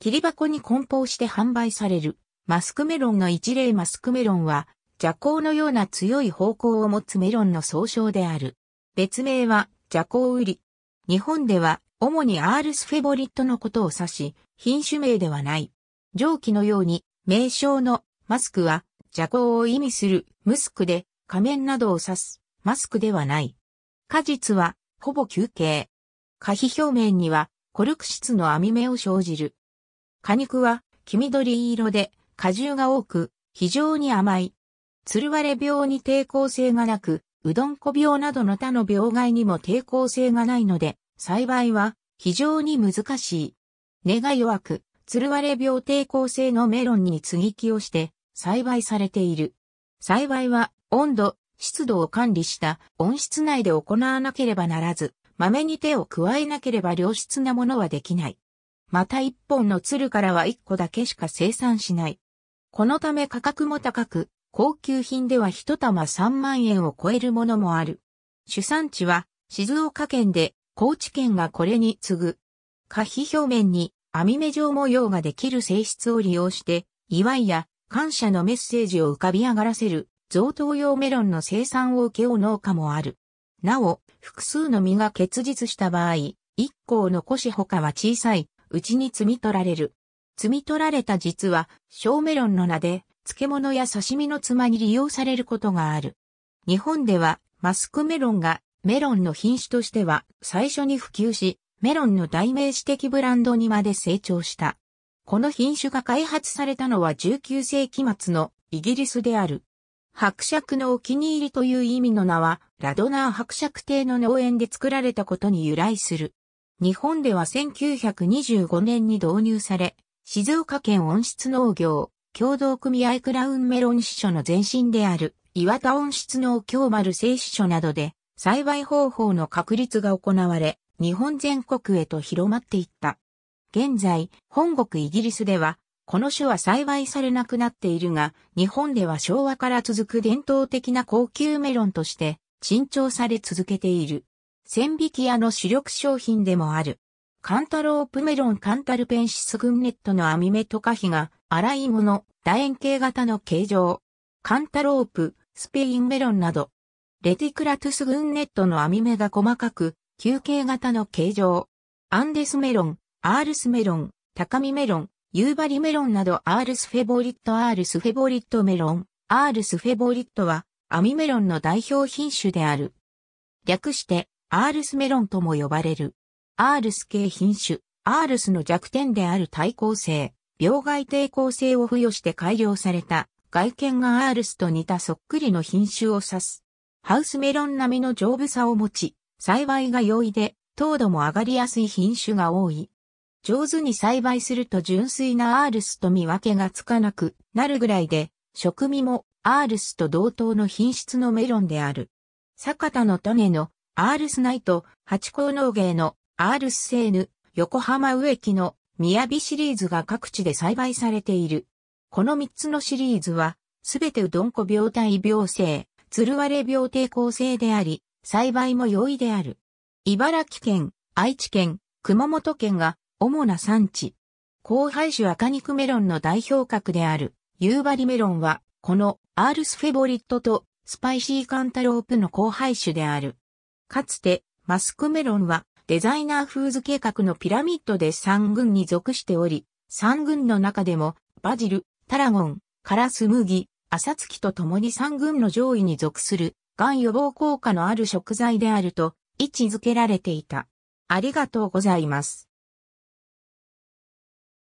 切り箱に梱包して販売される。マスクメロンの一例マスクメロンは、蛇行のような強い方向を持つメロンの総称である。別名は、蛇行売り。日本では、主にアールスフェボリットのことを指し、品種名ではない。上記のように、名称のマスクは、蛇行を意味するムスクで、仮面などを指すマスクではない。果実は、ほぼ休憩。可否表面には、コルク質の網目を生じる。果肉は黄緑色で果汁が多く非常に甘い。つる割れ病に抵抗性がなく、うどんこ病などの他の病害にも抵抗性がないので、栽培は非常に難しい。根が弱く、つる割れ病抵抗性のメロンに接ぎ木をして栽培されている。栽培は温度、湿度を管理した温室内で行わなければならず、豆に手を加えなければ良質なものはできない。また一本の鶴からは一個だけしか生産しない。このため価格も高く、高級品では一玉3万円を超えるものもある。主産地は静岡県で、高知県がこれに次ぐ。可皮表面に網目状模様ができる性質を利用して、祝いや感謝のメッセージを浮かび上がらせる贈答用メロンの生産を請け負う農家もある。なお、複数の実が結実した場合、一個を残し他は小さいうちに摘み取られる。摘み取られた実は、小メロンの名で、漬物や刺身のつまに利用されることがある。日本では、マスクメロンが、メロンの品種としては、最初に普及し、メロンの代名詞的ブランドにまで成長した。この品種が開発されたのは19世紀末のイギリスである。伯爵のお気に入りという意味の名は、ラドナー伯爵邸の農園で作られたことに由来する。日本では1925年に導入され、静岡県温室農業、共同組合クラウンメロン支所の前身である、岩田温室農協丸製支所などで、栽培方法の確立が行われ、日本全国へと広まっていった。現在、本国イギリスでは、この種は栽培されなくなっているが、日本では昭和から続く伝統的な高級メロンとして、珍重され続けている。千匹屋の主力商品でもある。カンタロープメロンカンタルペンシスグンネットの網目とか比が粗いもの、楕円形型の形状。カンタロープ、スペインメロンなど。レティクラトゥスグンネットの網目が細かく、球形型の形状。アンデスメロン、アールスメロン、高見メロン、夕張メロンなどアールスフェボリットアールスフェボリットメロン、アールスフェボリットは、網メロンの代表品種である。略して、アールスメロンとも呼ばれる。アールス系品種、アールスの弱点である耐抗性、病害抵抗性を付与して改良された、外見がアールスと似たそっくりの品種を指す。ハウスメロン並みの丈夫さを持ち、栽培が容易で、糖度も上がりやすい品種が多い。上手に栽培すると純粋なアールスと見分けがつかなくなるぐらいで、食味もアールスと同等の品質のメロンである。坂田の種のアールスナイト、八甲農芸のアールスセーヌ、横浜植木の雅シリーズが各地で栽培されている。この3つのシリーズは、すべてうどんこ病態病性、つるわれ病抵抗性であり、栽培も容易である。茨城県、愛知県、熊本県が主な産地。後輩種赤肉メロンの代表格である、夕張メロンは、このアールスフェボリットとスパイシーカンタロープの後輩種である。かつて、マスクメロンはデザイナーフーズ計画のピラミッドで3軍に属しており、3軍の中でも、バジル、タラゴン、カラス麦、アサツキと共に3軍の上位に属する、がん予防効果のある食材であると位置づけられていた。ありがとうございます。